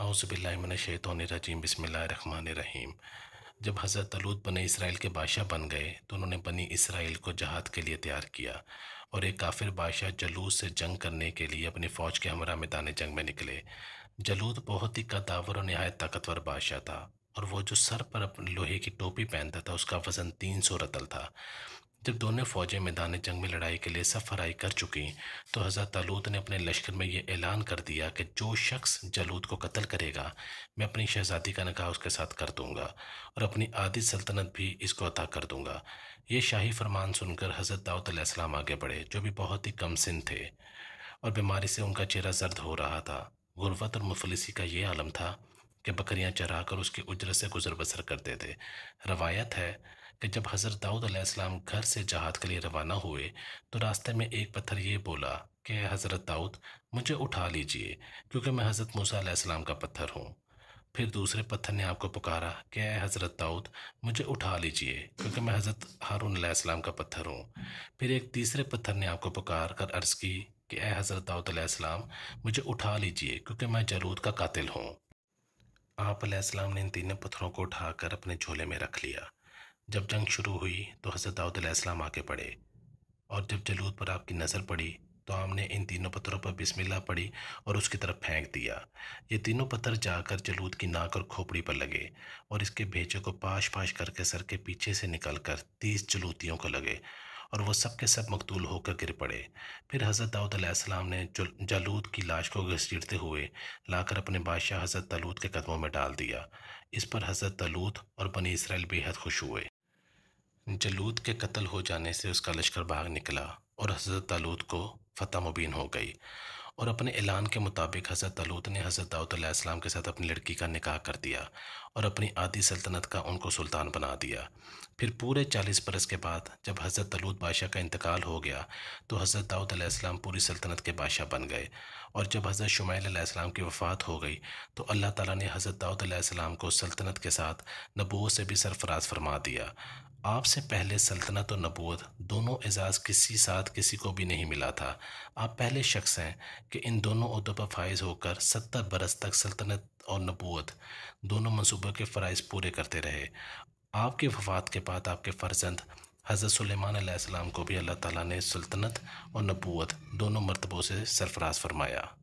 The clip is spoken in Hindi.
आउज़बिल्लिमिनशैतरजीम बसमिल्लाम रहीम जब हज़रत अलूद बने इसराइल के बादशाह बन गए तो उन्होंने बनी इसराइल को जहाद के लिए तैयार किया और एक काफिर बादशाह जलूस से जंग करने के लिए अपनी फ़ौज के हमरा मैदान जंग में निकले जलूद बहुत ही कदावर और नहायत ताकतवर बादशाह था और वो जो सर पर अपने लोहे की टोपी पहनता था उसका वज़न तीन सौ रतल था जब दोनों फौजें मैदान जंग में लड़ाई के लिए सफराई कर चुकी तो हज़रत तालूत ने अपने लश्कर में यह ऐलान कर दिया कि जो शख्स जलूद को कत्ल करेगा मैं अपनी शहजादी का निकाह उसके साथ कर दूंगा और अपनी आधी सल्तनत भी इसको अता कर दूंगा ये शाही फरमान सुनकर हज़रत दाऊद आगे बढ़े जो भी बहुत ही कम सिन थे और बीमारी से उनका चेहरा जर्द हो रहा था गुरबत और मुफलिसी का ये आलम था कि बकरियाँ चरा कर उसकी उजरत से गुजर बसर करते थे रवायत है कि जब हज़रत दाऊद अलैहिस्सलाम घर से जहाद के लिए रवाना हुए तो रास्ते में एक पत्थर ये बोला कि हज़रत दाऊद मुझे उठा लीजिए क्योंकि मैं हज़रत मूसा अलैहिस्सलाम का पत्थर हूँ फिर दूसरे पत्थर ने आपको पुकारा कि हज़रत दाऊद मुझे उठा लीजिए क्योंकि मैं हज़रत हारून अलैहिस्सलाम का पत्थर हूँ फिर एक तीसरे पत्थर ने आपको पुकार कर अर्ज़ की कि ए हज़रत दाऊद अलैहिस्सलाम मुझे उठा लीजिए क्योंकि मैं जलूद का कातिल हूँ आप अलैहिस्सलाम ने इन तीनों पत्थरों को उठाकर अपने झोले में रख लिया जब जंग शुरू हुई तो हज़रत दाऊद आके पड़े और जब जलूद पर आपकी नज़र पड़ी तो आपने इन तीनों पत्थरों पर बिस्मिल्लाह पड़ी और उसकी तरफ फेंक दिया ये तीनों पत्थर जाकर जलूद की नाक और खोपड़ी पर लगे और इसके भेजे को पाश पाश करके सर के पीछे से निकल कर तीस जलूतियों को लगे और वह सब के सब मकतूल होकर गिर पड़े फिर हज़रत दाऊद ने जलूद की लाश को घसीटते हुए लाकर अपने बादशाह हज़रत तलूद के कदमों में डाल दिया इस पर हज़रत तलूद और बनी इसराइल बेहद खुश हुए जलूद के कत्ल हो जाने से उसका लश्कर भाग निकला और हज़रत तालूत को फतह मुबीन हो गई और अपने ऐलान के मुताबिक हज़रत तालूत ने हज़रत अलैहिस्सलाम के साथ अपनी लड़की का निकाह कर दिया और अपनी आधी सल्तनत का उनको सुल्तान बना दिया फिर पूरे चालीस बरस के बाद जब हज़रत तलूत बादशाह का इंतकाल हो गया तो हज़रत अलैहिस्सलाम पूरी सल्तनत के बादशाह बन गए और जब हज़रत अलैहिस्सलाम की वफ़ात हो गई तो अल्लाह ताला ने हज़रत अलैहिस्सलाम को सल्तनत के साथ नबूत से भी सरफराज फरमा दिया आपसे पहले सल्तनत और नबूत दोनों एजाज़ किसी साथ किसी को भी नहीं मिला था आप पहले शख्स हैं कि इन दोनों अहदों पर फायज़ होकर सत्तर बरस तक सल्तनत और नबूत दोनों मनसूबों के फ़रज़ पूरे करते रहे आपके वफात के बाद आपके फ़र्जंद हज़रत सलेमान को भी अल्लाह ताला ने सल्तनत और नबूत दोनों मरतबों से सरफराज फरमाया